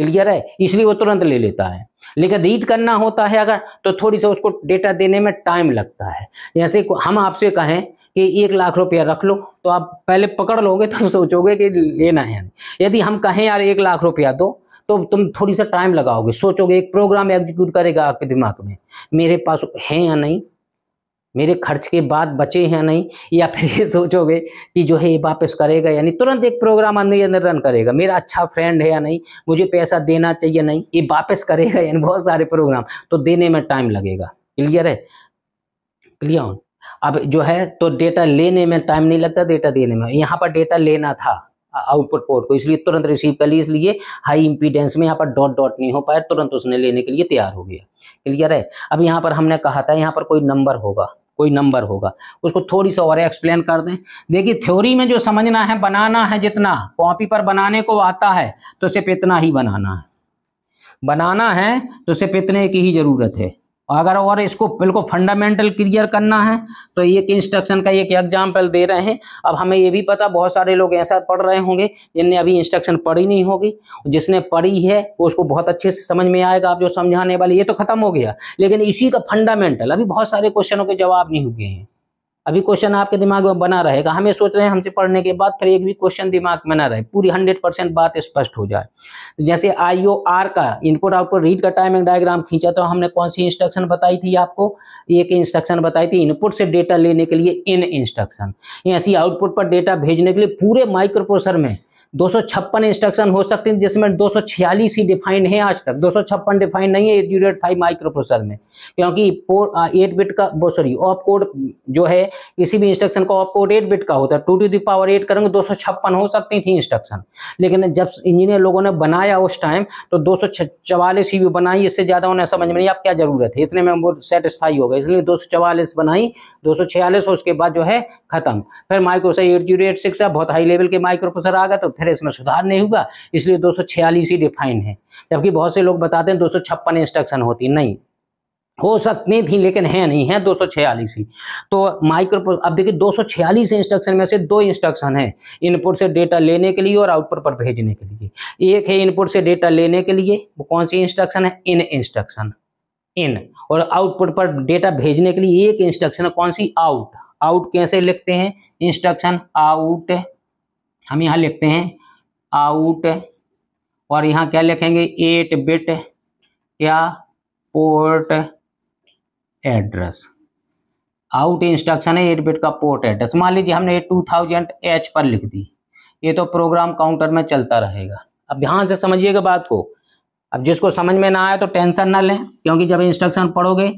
S1: क्लियर है इसलिए वो तुरंत ले लेता है लेकिन रीड करना होता है अगर तो थोड़ी सा उसको डेटा देने में टाइम लगता है जैसे हम आपसे कहें कि एक लाख रुपया रख लो तो आप पहले पकड़ लोगे तो सोचोगे कि लेना है यदि हम कहें यार एक लाख रुपया दो तो तुम थोड़ी सा टाइम लगाओगे सोचोगे एक प्रोग्राम एग्जीक्यूट करेगा आपके दिमाग में मेरे पास है या नहीं मेरे खर्च के बाद बचे हैं नहीं या फिर ये सोचोगे कि जो है ये वापस करेगा यानी तुरंत एक प्रोग्राम अंदर अंदर रन करेगा मेरा अच्छा फ्रेंड है या नहीं मुझे पैसा देना चाहिए नहीं ये वापस करेगा यानी बहुत सारे प्रोग्राम तो देने में टाइम लगेगा क्लियर है क्लियर अब जो है तो डेटा लेने में टाइम नहीं लगता डेटा देने में यहाँ पर डेटा लेना था आउटपुट पोर्ट को इसलिए तुरंत रिसीव कर ली इसलिए हाई इंपीडेंस में यहाँ पर डॉट डॉट नहीं हो पाया तुरंत उसने लेने के लिए तैयार हो गया क्लियर है अब यहाँ पर हमने कहा था यहाँ पर कोई नंबर होगा कोई नंबर होगा उसको थोड़ी सा और एक्सप्लेन कर दें देखिए थ्योरी में जो समझना है बनाना है जितना कॉपी पर बनाने को आता है तो सिर्फ इतना ही बनाना है बनाना है तो सिर्फ इतने की ही ज़रूरत है अगर और इसको बिल्कुल फंडामेंटल क्लियर करना है तो एक इंस्ट्रक्शन का एक एग्जाम्पल दे रहे हैं अब हमें ये भी पता बहुत सारे लोग ऐसा पढ़ रहे होंगे जिनने अभी इंस्ट्रक्शन पढ़ी नहीं होगी जिसने पढ़ी है उसको बहुत अच्छे से समझ में आएगा आप जो समझाने वाले ये तो खत्म हो गया लेकिन इसी का फंडामेंटल अभी बहुत सारे क्वेश्चनों के जवाब नहीं हुए हैं अभी क्वेश्चन आपके दिमाग में बना रहेगा हमें सोच रहे हैं हमसे पढ़ने के बाद फिर एक भी क्वेश्चन दिमाग में ना रहे पूरी हंड्रेड परसेंट बात स्पष्ट हो जाए तो जैसे आई ओ आर का इनपुट आउटपुट रीड का टाइमिंग डायग्राम खींचा तो हमने कौन सी इंस्ट्रक्शन बताई थी आपको एक इंस्ट्रक्शन बताई थी इनपुट से डेटा लेने के लिए इन इंस्ट्रक्शन ऐसी आउटपुट पर डेटा भेजने के लिए पूरे माइक्रोप्रोसर में दो इंस्ट्रक्शन हो सकते हैं जिसमें दो ही डिफाइन है आज तक दो डिफाइन नहीं है eight zero eight five micro में क्योंकि एट बिट का वो सॉरी ऑफ कोड जो है किसी भी इंस्ट्रक्शन का ऑफ कोड एट बिट का होता है two to the power eight करेंगे दो हो सकती थी इंस्ट्रक्शन लेकिन जब इंजीनियर लोगों ने बनाया उस टाइम तो दो चवालीस ही बनाई इससे ज़्यादा उन्हें समझ में नहीं आप क्या ज़रूरत है इतने में वो सेटिस्फाई हो गए इसलिए दो बनाई दो और उसके बाद जो है खत्म फिर microprocessor eight zero eight six बहुत हाई लेवल के माइक्रोप्रोसर आ गए तो फिर इसमें सुधार नहीं होगा इसलिए दो ही डिफाइन है जबकि बहुत से लोग बताते हैं दो इंस्ट्रक्शन होती नहीं हो सकती थी लेकिन है नहीं है दो सौ तो माइक्रो अब देखिए दो सौ इंस्ट्रक्शन में से दो इंस्ट्रक्शन है इनपुट से डेटा लेने के लिए और आउटपुट पर भेजने के लिए एक है इनपुट से डेटा लेने के लिए वो कौन सी इंस्ट्रक्शन है इन इंस्ट्रक्शन इन और आउटपुट पर डेटा भेजने के लिए एक इंस्ट्रक्शन है कौन सी आउट आउट कैसे लिखते हैं इंस्ट्रक्शन आउट हम यहाँ लिखते हैं आउट और यहाँ क्या लिखेंगे एट बिट या पोर्ट एड्रेस आउट इंस्ट्रक्शन है एट बिट का पोर्ट एड्रेस मान लीजिए हमने टू थाउजेंड एच पर लिख दी ये तो प्रोग्राम काउंटर में चलता रहेगा अब ध्यान से समझिएगा बात को अब जिसको समझ में ना आए तो टेंशन ना लें क्योंकि जब इंस्ट्रक्शन पढ़ोगे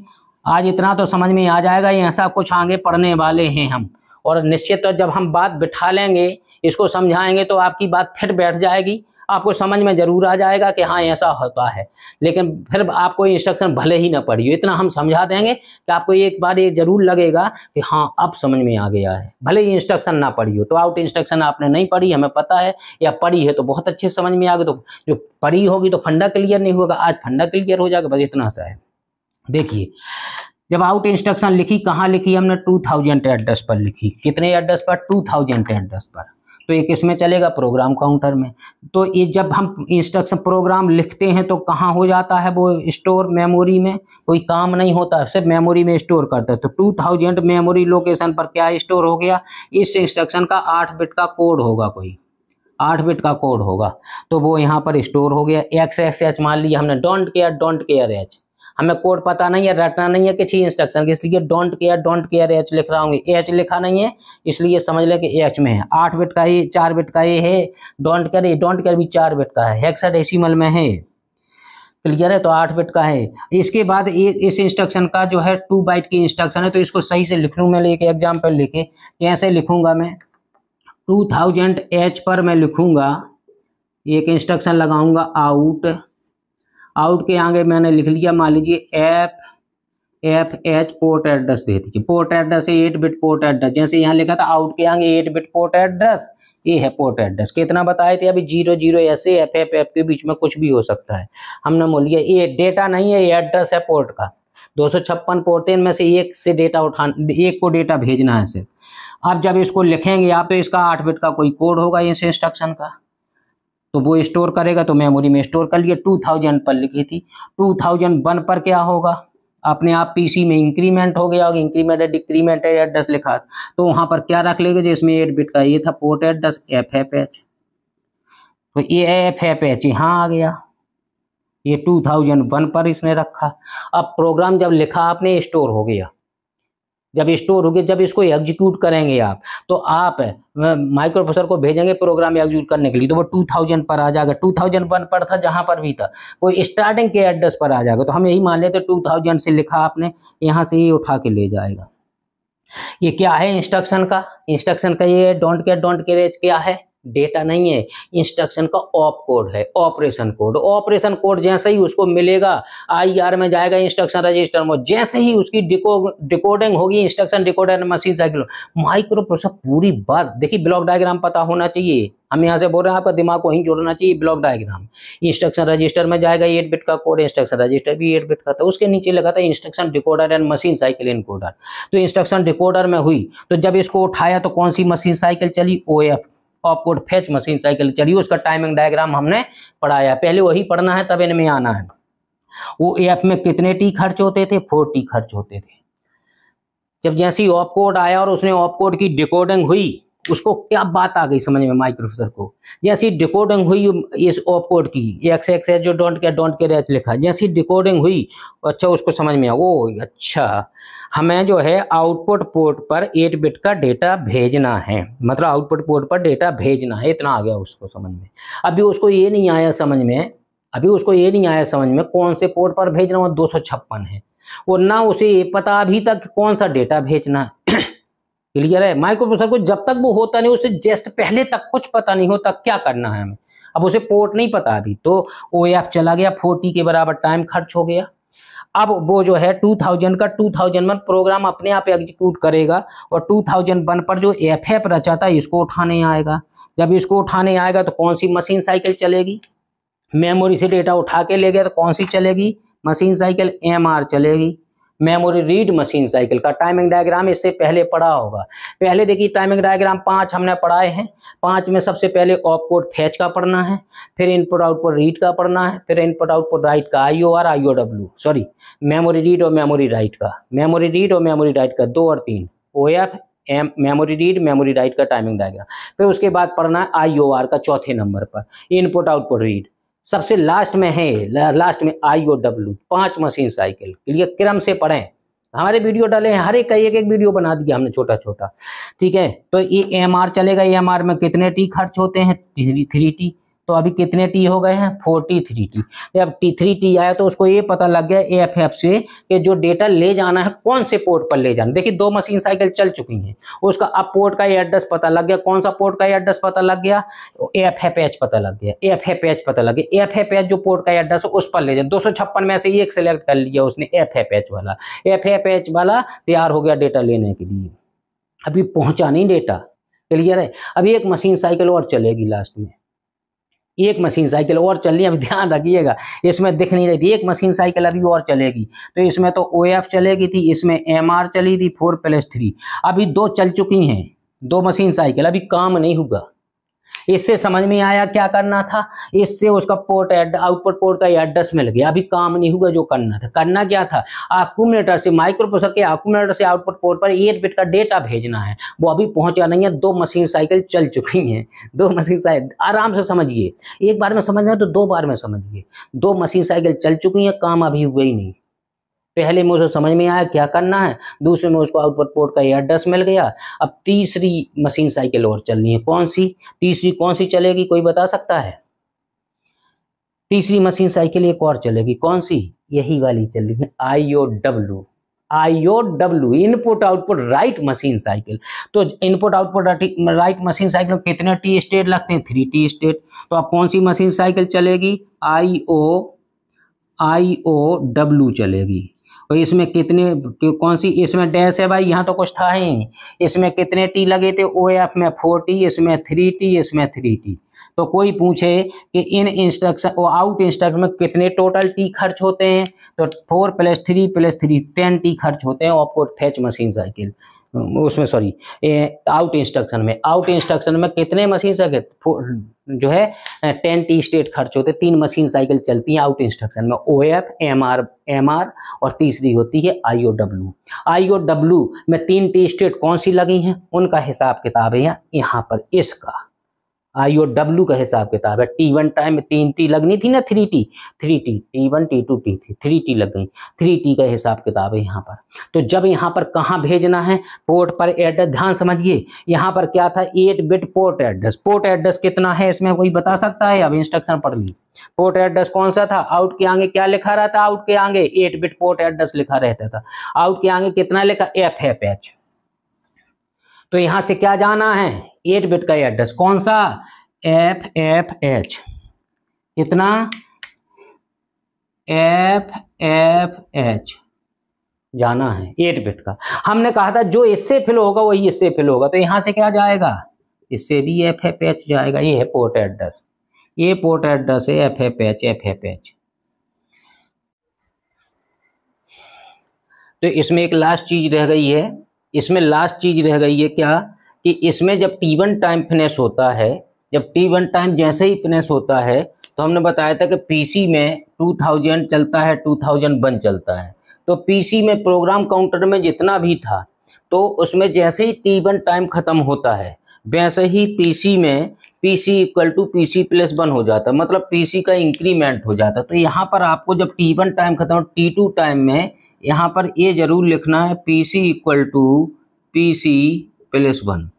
S1: आज इतना तो समझ में आ जाएगा ऐसा कुछ आगे पढ़ने वाले हैं हम और निश्चित तो जब हम बात बिठा लेंगे इसको समझाएंगे तो आपकी बात फिर बैठ जाएगी आपको समझ में ज़रूर आ जाएगा कि हाँ ऐसा होता है लेकिन फिर आपको इंस्ट्रक्शन भले ही ना पड़ी हो इतना हम समझा देंगे कि आपको एक बार ये ज़रूर लगेगा कि हाँ अब समझ में आ गया है भले ही इंस्ट्रक्शन ना पड़ी हो तो आउट इंस्ट्रक्शन आपने नहीं पढ़ी हमें पता है या पढ़ी है तो बहुत अच्छे समझ में आ गए तो जो पढ़ी होगी तो फंडा क्लियर नहीं होगा आज फंडा क्लियर हो जाएगा बस इतना सा है देखिए जब आउट इंस्ट्रक्शन लिखी कहाँ लिखी हमने टू थाउजेंड एड्रेस पर लिखी कितने एड्रेस पर टू थाउजेंड एड्रेस पर तो ये किस में चलेगा प्रोग्राम काउंटर में तो ये जब हम इंस्ट्रक्शन प्रोग्राम लिखते हैं तो कहाँ हो जाता है वो स्टोर मेमोरी में कोई काम नहीं होता सिर्फ मेमोरी में स्टोर करता है तो टू थाउजेंड मेमोरी लोकेशन पर क्या स्टोर हो गया इस इंस्ट्रक्शन का आठ बिट का कोड होगा कोई आठ बिट का कोड होगा तो वो यहाँ पर स्टोर हो गया एक्स एक्स एच मान लिया हमने don't care don't care H हमें कोड पता नहीं है रटना नहीं है किसी इंस्ट्रक्शन की इसलिए don't care don't care H लिख रहा हूँ एच लिखा नहीं है इसलिए समझ लें कि एच में है आठ बिट का ही चार बिट का ही है डोंट केयर ये डोंट केयर भी चार बिट का है हेक्साडेसिमल में है क्लियर है तो आठ बिट का है इसके बाद इस इंस्ट्रक्शन का जो है टू बाइट की इंस्ट्रक्शन है तो इसको सही से लिख लूँ मैं लेके एग्जाम्पल लेके कैसे लिखूँगा मैं टू थाउजेंड एच पर मैं लिखूँगा एक इंस्ट्रक्शन लगाऊंगा आउट आउट के आगे मैंने लिख लिया मान लीजिए F F H port address दे दीजिए पोर्ट एड्रेस है एट बिट पोर्ट एड्रेस जैसे यहाँ लिखा था आउट के आगे एट बिट पोर्ट एड्रेस ये है पोर्ट एड्रेस कितना बताए थे अभी जीरो जीरो ऐसे एफ एफ एफ के बीच में कुछ भी हो सकता है हमने बोल लिया ये डेटा नहीं है ये एड्रेस है पोर्ट का दो सौ छप्पन पोर्ट इनमें से एक से डेटा उठाना एक को डेटा भेजना है सिर्फ अब जब इसको लिखेंगे आप तो इसका आठ बिट का कोई कोड होगा इस इंस्ट्रक्शन का तो वो स्टोर करेगा तो मेमोरी में स्टोर कर लिया टू थाउजेंड पर लिखी थी टू थाउजेंड वन पर क्या होगा अपने आप पीसी में इंक्रीमेंट हो गया होगा इंक्रीमेंट है डिक्रीमेंट है एड्रेस लिखा तो वहाँ पर क्या रख लेगा जिसमें एट बिट का ये था port address F F H तो ये एफ एफ एच यहाँ आ गया ये टू थाउजेंड वन पर इसने रखा अब प्रोग्राम जब लिखा आपने स्टोर हो गया जब स्टोर होगी जब इसको एग्जीक्यूट करेंगे आप तो आप माइक्रो प्रोसेसर को भेजेंगे प्रोग्राम एग्जीक्यूट करने के लिए तो वो टू थाउजेंड पर आ जाएगा टू थाउजेंड वन पर था जहाँ पर भी था कोई स्टार्टिंग के एड्रेस पर आ जाएगा तो हम यही मान लेते टू थाउजेंड से लिखा आपने यहाँ से ही उठा के ले जाएगा ये क्या है इंस्ट्रक्शन का इंस्ट्रक्शन का ये डोंट केयर डोंट केरेज क्या है डेटा नहीं है इंस्ट्रक्शन का ऑप कोड है ऑपरेशन कोड ऑपरेशन कोड जैसे ही उसको मिलेगा आईआर में जाएगा इंस्ट्रक्शन रजिस्टर में जैसे ही उसकी डिकोडिंग होगी instruction decoder machine cycle microprocessor पूरी बात देखिए ब्लॉक डायग्राम पता होना चाहिए हम यहाँ से बोल रहे हैं आपका दिमाग को ही जोड़ना चाहिए ब्लॉक डायग्राम इंस्ट्रक्शन रजिस्टर में जाएगा एट बिट का कोड इंस्ट्रक्शन रजिस्टर भी एट बिट का था उसके नीचे लगा था instruction decoder and machine cycle encoder तो इंस्ट्रक्शन डिकोडर में हुई तो जब इसको उठाया तो कौन सी मशीन साइकिल चली O F opcode fetch machine cycle चलिए उसका टाइमिंग डायग्राम हमने पढ़ाया पहले वही पढ़ना है तब इनमें आना है वो एफ में कितने टी खर्च होते थे फोर टी खर्च होते थे जब जैसे ही ऑफ कोड आया और उसने ऑफ कोड की डिकोडिंग हुई उसको क्या बात आ गई समझ में माइक प्रोफेसर को जैसी डिकोडिंग हुई इस ऑफ कोड की एक्स एक्स एच जो don't care don't care H लिखा जैसी डिकोडिंग हुई अच्छा उसको समझ में ओ अच्छा हमें जो है आउटपुट पोर्ट पर एट बिट का डेटा भेजना है मतलब आउटपुट पोर्ट पर डेटा भेजना है इतना आ गया उसको समझ में अभी उसको ये नहीं आया समझ में अभी उसको ये नहीं आया समझ में कौन से पोर्ट पर भेजना वो दो है और ना उसे पता अभी तक कौन सा डेटा भेजना है क्लियर है प्रोसेसर को जब तक वो होता नहीं उसे जस्ट पहले तक कुछ पता नहीं होता क्या करना है हमें अब उसे पोर्ट नहीं पता अभी तो ओ चला गया फोर्टी के बराबर टाइम खर्च हो गया अब वो जो है 2000 का 2001 प्रोग्राम अपने आप एग्जीक्यूट करेगा और 2001 पर जो एफ एफ रचा था इसको उठाने आएगा जब इसको उठाने आएगा तो कौन सी मशीन साइकिल चलेगी मेमोरी से डेटा उठा के ले गया तो कौन सी चलेगी मशीन साइकिल एम आर चलेगी मेमोरी रीड मशीन साइकिल का टाइमिंग डायग्राम इससे पहले पढ़ा होगा पहले देखिए टाइमिंग डायग्राम पांच हमने पढ़ाए हैं पांच में सबसे पहले ऑफ कोड फैच का पढ़ना है फिर इनपुट आउटपुट रीड का पढ़ना है फिर इनपुट आउटपुट राइट का I O R I O W sorry memory read और मेमोरी राइट का मेमोरी रीड और मेमोरी राइट का दो और तीन O F M memory read memory write का टाइमिंग डायग्राम फिर उसके बाद पढ़ना है आई ओ आर का चौथे नंबर पर इनपुट आउटपुट रीड सबसे लास्ट में है लास्ट में आई ओ डब्ल्यू पांच मशीन साइकिल क्लियर क्रम से पढ़ें हमारे वीडियो डाले हैं हर एक एक एक वीडियो बना दिया हमने छोटा छोटा ठीक है तो ये एम आर चलेगा एम आर में कितने टी खर्च होते हैं थ्री थ्री टी तो अभी कितने टी हो गए हैं फोर्टी थ्री टी जब टी थ्री टी आया तो उसको ये पता लग गया एफ एफ से कि जो डेटा ले जाना है कौन से पोर्ट पर ले जाना देखिए दो मशीन साइकिल चल चुकी हैं उसका अब पोर्ट का एड्रेस पता लग गया कौन सा पोर्ट का एड्रेस पता लग गया एफ एफ एच पता लग गया एफ एफ एच पता लग गया एफ एफ एच जो पोर्ट का एड्रेस है उस पर ले जाए दो सौ छप्पन में से एक सेलेक्ट कर लिया उसने एफ एफ एच वाला एफ एफ एच वाला तैयार हो गया डेटा लेने के लिए अभी पहुंचा नहीं डेटा क्लियर है अभी एक मशीन साइकिल और चलेगी लास्ट में एक मशीन साइकिल और चलनी अभी ध्यान रखिएगा इसमें दिख नहीं रही थी एक मशीन साइकिल अभी और चलेगी तो इसमें तो ओ एफ चलेगी थी इसमें एम आर चली थी फोर प्लस थ्री अभी दो चल चुकी हैं दो मशीन साइकिल अभी काम नहीं होगा इससे समझ में आया क्या करना था इससे उसका पोर्ट आउटपुट पोर्ट का एड्रेस मिल गया अभी काम नहीं हुआ जो करना था करना क्या था आकुमलेटर से माइक्रोप्रोसर के आकुमलेटर से आउटपुट पोर्ट पर एट बिट का डेटा भेजना है वो अभी पहुंचा नहीं है दो मशीन साइकिल चल चुकी हैं दो मशीन साइकिल आराम से समझिए एक बार में समझना तो दो बार में समझिए दो मशीन साइकिल चल चुकी हैं काम अभी हुआ ही नहीं पहले में उसको समझ में आया क्या करना है दूसरे में उसको आउटपुट पोर्ट का एड्रेस मिल गया अब तीसरी मशीन साइकिल और चलनी है कौन सी तीसरी कौन सी चलेगी कोई बता सकता है तीसरी मशीन साइकिल एक और चलेगी कौन सी यही वाली चल रही है I O W I O W input output write machine cycle तो input output write machine cycle में कितने टी स्टेट लगते हैं थ्री टी स्टेट तो अब कौन सी मशीन साइकिल चलेगी आई ओ आई ओ डब्ल्यू चलेगी तो इसमें कितने कौन सी इसमें डैश है भाई यहाँ तो कुछ था ही इसमें कितने टी लगे थे ओ एफ में फोर टी इसमें थ्री टी इसमें थ्री टी तो कोई पूछे कि इन इंस्ट्रक्शन और आउट इंस्ट्रक्शन में कितने टोटल टी खर्च होते हैं तो four plus three plus three ten T खर्च होते हैं ऑपकोट आपको फैच मशीन साइकिल हम्म, उसमें सॉरी आउट इंस्ट्रक्शन में आउट इंस्ट्रक्शन में कितने मशीन सके जो है टेन टी स्टेट खर्च होते तीन मशीन साइकिल चलती हैं आउट इंस्ट्रक्शन में O F M R M R और तीसरी होती है I O W I O W में तीन टी स्टेट कौन सी लगी हैं उनका हिसाब किताब है यहाँ पर इसका आई और डब्ल्यू का हिसाब किताब है टी वन टाइम में तीन टी लगनी थी ना three T three T T one T two T three three T लग गई थ्री टी का हिसाब किताब है यहाँ पर तो जब यहाँ पर कहाँ भेजना है पोर्ट पर एड्रेस ध्यान समझिए यहाँ पर क्या था eight bit port address port address कितना है इसमें कोई बता सकता है अब इंस्ट्रक्शन पढ़ ली पोर्ट एड्रेस कौन सा था आउट के आगे क्या लिखा रहा था आउट के आगे एट बिट पोर्ट एड्रेस लिखा रहता था आउट के आगे कितना लिखा एफ एफ एच तो यहाँ से क्या जाना है एट बिट का एड्रेस कौन सा एफ एफ एच कितना एफ एफ एच जाना है एट बिट का हमने कहा था जो इससे फिल होगा वही इससे फिल होगा तो यहां से क्या जाएगा इससे भी एफ एफ एच जाएगा ये है पोर्ट एड्रेस ये पोर्ट एड्रेस है F F H F F H तो इसमें एक लास्ट चीज रह गई है इसमें लास्ट चीज रह गई है क्या कि इसमें जब टी वन टाइम फिनेस होता है जब टी वन टाइम जैसे ही फिनेस होता है तो हमने बताया था कि पीसी में टू थाउजेंड चलता है टू थाउजेंड वन चलता है तो पीसी में प्रोग्राम काउंटर में जितना भी था तो उसमें जैसे ही टी वन टाइम ख़त्म होता है वैसे ही पीसी में PC equal to PC plus one हो जाता मतलब पीसी का इंक्रीमेंट हो जाता तो यहाँ पर आपको जब टी वन टाइम खत्म हो टी टू टाइम में यहाँ पर ये जरूर लिखना है PC equal to PC plus one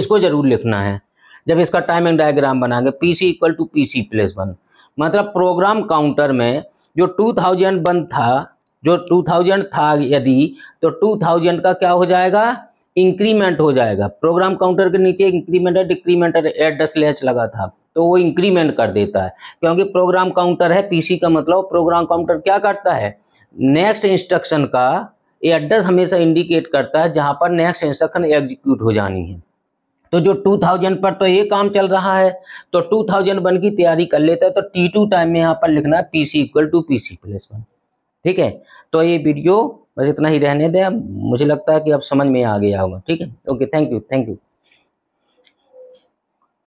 S1: इसको ज़रूर लिखना है जब इसका टाइमिंग डायग्राम बनाएंगे P C equal to P C plus one मतलब प्रोग्राम काउंटर में जो टू थाउजेंड वन था जो टू थाउजेंड था यदि तो टू थाउजेंड का क्या हो जाएगा इंक्रीमेंट हो जाएगा प्रोग्राम काउंटर के नीचे इंक्रीमेंट है डिक्रीमेंट है एट दस लेच लगा था तो वो इंक्रीमेंट कर देता है क्योंकि प्रोग्राम काउंटर है पीसी का मतलब प्रोग्राम काउंटर क्या करता है नेक्स्ट इंस्ट्रक्शन का ये एड्रेस हमेशा इंडिकेट करता है जहां पर नेक्स्ट इंस्ट्रक्शन एग्जीक्यूट हो जानी है तो जो 2000 पर तो ये काम चल रहा है तो 2001 की तैयारी कर लेता है तो टी टू टाइम में यहाँ पर लिखना है P C equal to P C plus one ठीक है तो ये वीडियो बस इतना ही रहने दें मुझे लगता है कि अब समझ में आ गया होगा ठीक है okay thank you thank you